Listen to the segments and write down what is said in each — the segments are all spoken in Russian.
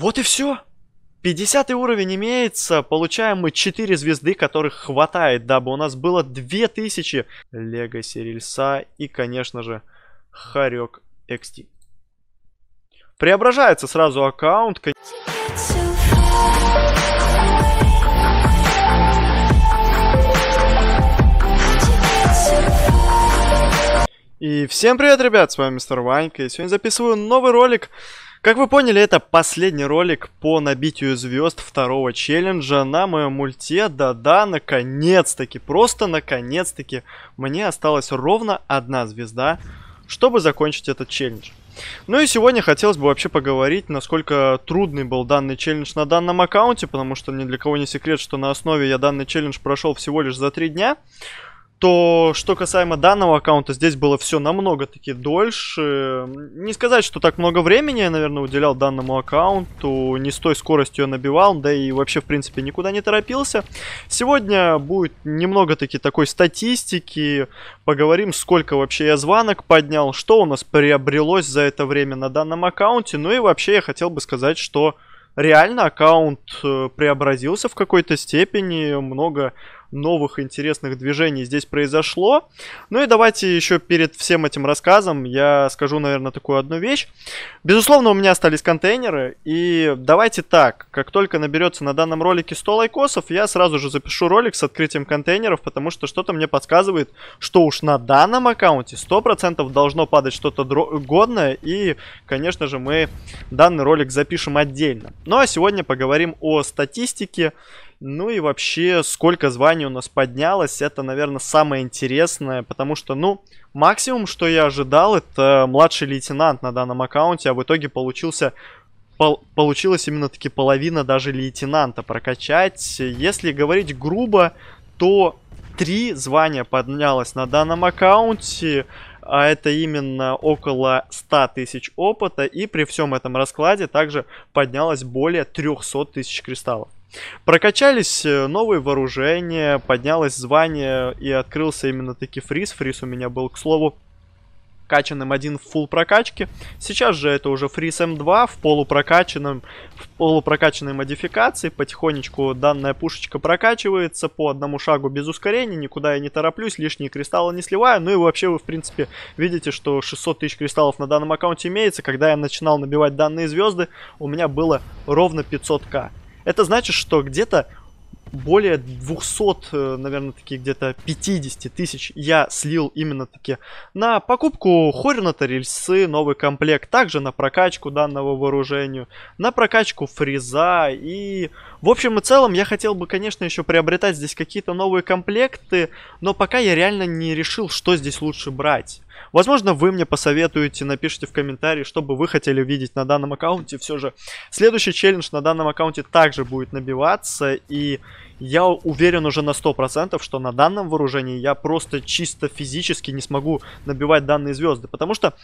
Вот и все. 50 уровень имеется, получаем мы 4 звезды, которых хватает, дабы у нас было 2000 Лего Серильса и, конечно же, Харек XT. Преображается сразу аккаунт. И всем привет, ребят, с вами мистер Ванька, и сегодня записываю новый ролик как вы поняли, это последний ролик по набитию звезд второго челленджа на моем мульте. Да-да, наконец-таки, просто наконец-таки мне осталась ровно одна звезда, чтобы закончить этот челлендж. Ну и сегодня хотелось бы вообще поговорить, насколько трудный был данный челлендж на данном аккаунте, потому что ни для кого не секрет, что на основе я данный челлендж прошел всего лишь за три дня то что касаемо данного аккаунта, здесь было все намного-таки дольше. Не сказать, что так много времени я, наверное, уделял данному аккаунту, не с той скоростью я набивал, да и вообще, в принципе, никуда не торопился. Сегодня будет немного-таки такой статистики, поговорим, сколько вообще я звонок поднял, что у нас приобрелось за это время на данном аккаунте, ну и вообще я хотел бы сказать, что реально аккаунт э, преобразился в какой-то степени, много новых интересных движений здесь произошло. Ну и давайте еще перед всем этим рассказом я скажу, наверное, такую одну вещь. Безусловно, у меня остались контейнеры, и давайте так, как только наберется на данном ролике 100 лайкосов, я сразу же запишу ролик с открытием контейнеров, потому что что-то мне подсказывает, что уж на данном аккаунте 100% должно падать что-то годное, и, конечно же, мы данный ролик запишем отдельно. Ну а сегодня поговорим о статистике, ну и вообще, сколько званий у нас поднялось, это, наверное, самое интересное, потому что, ну, максимум, что я ожидал, это младший лейтенант на данном аккаунте, а в итоге получился получилось именно таки половина даже лейтенанта прокачать. Если говорить грубо, то три звания поднялось на данном аккаунте, а это именно около 100 тысяч опыта, и при всем этом раскладе также поднялось более 300 тысяч кристаллов. Прокачались э, новые вооружения, поднялось звание и открылся именно таки фриз. Фриз у меня был, к слову, прокачанным один в фул прокачке. Сейчас же это уже фриз М2 эм в полупрокачанном, в полупрокачанной модификации. Потихонечку данная пушечка прокачивается по одному шагу без ускорения. Никуда я не тороплюсь, лишние кристаллы не сливаю. Ну и вообще вы, в принципе, видите, что 600 тысяч кристаллов на данном аккаунте имеется. Когда я начинал набивать данные звезды, у меня было ровно 500к. Это значит, что где-то более 200, э, наверное, таких где-то 50 тысяч я слил именно таки на покупку Хорната, рельсы, новый комплект, также на прокачку данного вооружения, на прокачку фреза и... В общем и целом, я хотел бы, конечно, еще приобретать здесь какие-то новые комплекты, но пока я реально не решил, что здесь лучше брать. Возможно, вы мне посоветуете, напишите в комментарии, что бы вы хотели видеть на данном аккаунте. Все же следующий челлендж на данном аккаунте также будет набиваться. И я уверен уже на 100%, что на данном вооружении я просто чисто физически не смогу набивать данные звезды. Потому что,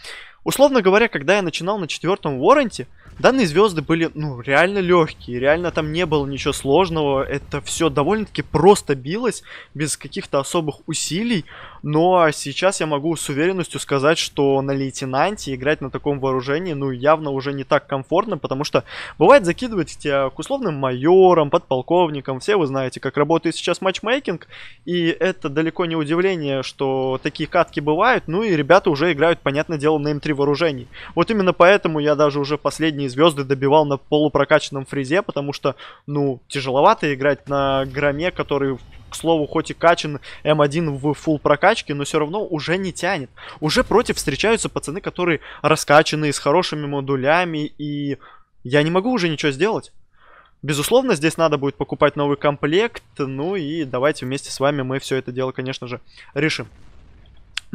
условно говоря, когда я начинал на четвертом ворренте, Данные звезды были, ну, реально легкие, реально там не было ничего сложного, это все довольно-таки просто билось, без каких-то особых усилий, но ну, а сейчас я могу с уверенностью сказать, что на лейтенанте играть на таком вооружении, ну, явно уже не так комфортно, потому что бывает закидывать тебя к условным майорам, подполковникам, все вы знаете, как работает сейчас матчмейкинг, и это далеко не удивление, что такие катки бывают, ну и ребята уже играют, понятное дело, на М3 эм вооружений. Вот именно поэтому я даже уже последние последние звезды добивал на полупрокачанном фризе, потому что, ну, тяжеловато играть на громе, который, к слову, хоть и качан М1 эм в фул прокачке, но все равно уже не тянет. Уже против встречаются пацаны, которые раскачанные, с хорошими модулями, и я не могу уже ничего сделать. Безусловно, здесь надо будет покупать новый комплект, ну и давайте вместе с вами мы все это дело, конечно же, решим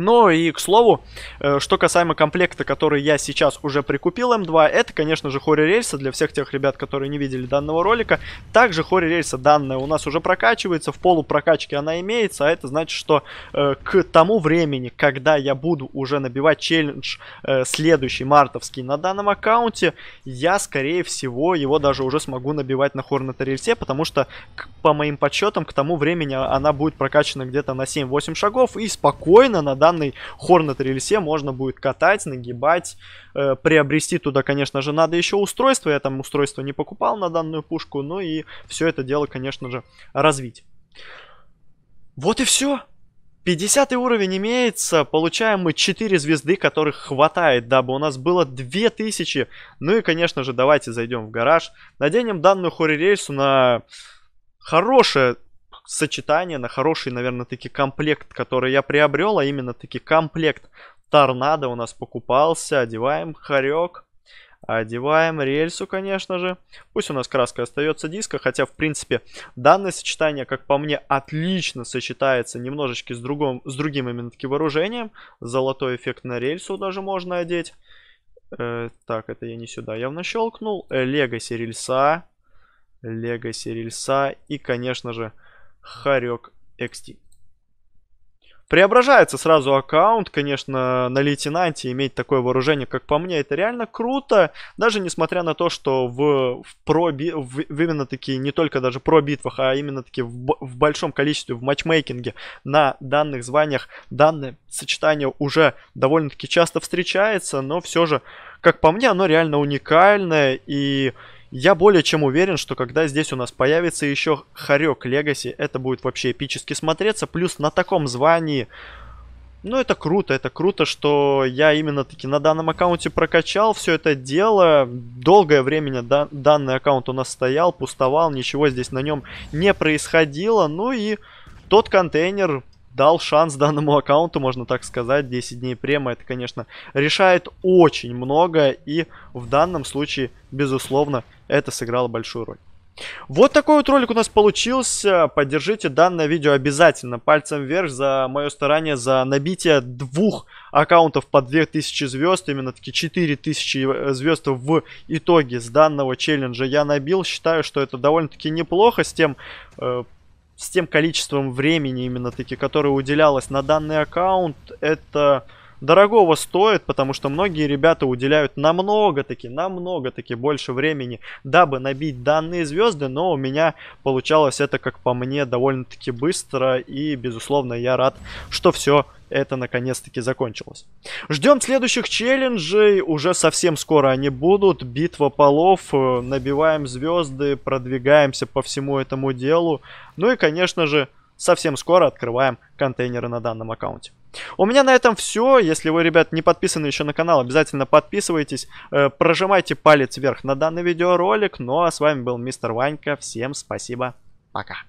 но и к слову, э, что касаемо комплекта, который я сейчас уже прикупил М2, эм это, конечно же, Хори Рельса для всех тех ребят, которые не видели данного ролика. Также Хори Рельса данная у нас уже прокачивается, в полупрокачке она имеется, а это значит, что э, к тому времени, когда я буду уже набивать челлендж э, следующий мартовский на данном аккаунте, я, скорее всего, его даже уже смогу набивать на Хорнета Рельсе, потому что, по моим подсчетам, к тому времени она будет прокачана где-то на 7-8 шагов и спокойно на данном данный Hornet рельсе можно будет катать, нагибать, э, приобрести туда, конечно же, надо еще устройство, я там устройство не покупал на данную пушку, ну и все это дело, конечно же, развить. Вот и все. 50 уровень имеется, получаем мы 4 звезды, которых хватает, дабы у нас было 2000. Ну и, конечно же, давайте зайдем в гараж, наденем данную хорирельсу на хорошее сочетание, на хороший, наверное, таки комплект, который я приобрел, а именно таки комплект торнадо у нас покупался. Одеваем хорек. Одеваем рельсу, конечно же. Пусть у нас краска остается диска, хотя, в принципе, данное сочетание, как по мне, отлично сочетается немножечко с, другом, с другим именно-таки вооружением. Золотой эффект на рельсу даже можно одеть. Э, так, это я не сюда явно щелкнул. Легаси рельса. Легаси рельса. И, конечно же, Харек XT. Преображается сразу аккаунт, конечно, на лейтенанте иметь такое вооружение, как по мне, это реально круто. Даже несмотря на то, что в, в про в, в именно такие, не только даже про битвах, а именно таки в, в большом количестве, в матчмейкинге на данных званиях, данное сочетание уже довольно-таки часто встречается, но все же, как по мне, оно реально уникальное и я более чем уверен, что когда здесь у нас появится еще Харек Легаси, это будет вообще эпически смотреться. Плюс на таком звании... Ну, это круто, это круто, что я именно таки на данном аккаунте прокачал все это дело. Долгое время данный аккаунт у нас стоял, пустовал, ничего здесь на нем не происходило. Ну и тот контейнер, дал шанс данному аккаунту, можно так сказать. 10 дней према, это, конечно, решает очень многое. И в данном случае, безусловно, это сыграло большую роль. Вот такой вот ролик у нас получился. Поддержите данное видео обязательно пальцем вверх за мое старание, за набитие двух аккаунтов по 2000 звезд. Именно таки 4000 э, звезд в итоге с данного челленджа я набил. Считаю, что это довольно-таки неплохо с тем... Э, с тем количеством времени именно таки, которое уделялось на данный аккаунт, это дорогого стоит, потому что многие ребята уделяют намного-таки, намного-таки больше времени, дабы набить данные звезды, но у меня получалось это, как по мне, довольно-таки быстро, и, безусловно, я рад, что все это наконец-таки закончилось. Ждем следующих челленджей, уже совсем скоро они будут, битва полов, э, набиваем звезды, продвигаемся по всему этому делу, ну и, конечно же, совсем скоро открываем контейнеры на данном аккаунте. У меня на этом все. Если вы, ребят, не подписаны еще на канал, обязательно подписывайтесь. Э, прожимайте палец вверх на данный видеоролик. Ну а с вами был мистер Ванька. Всем спасибо. Пока.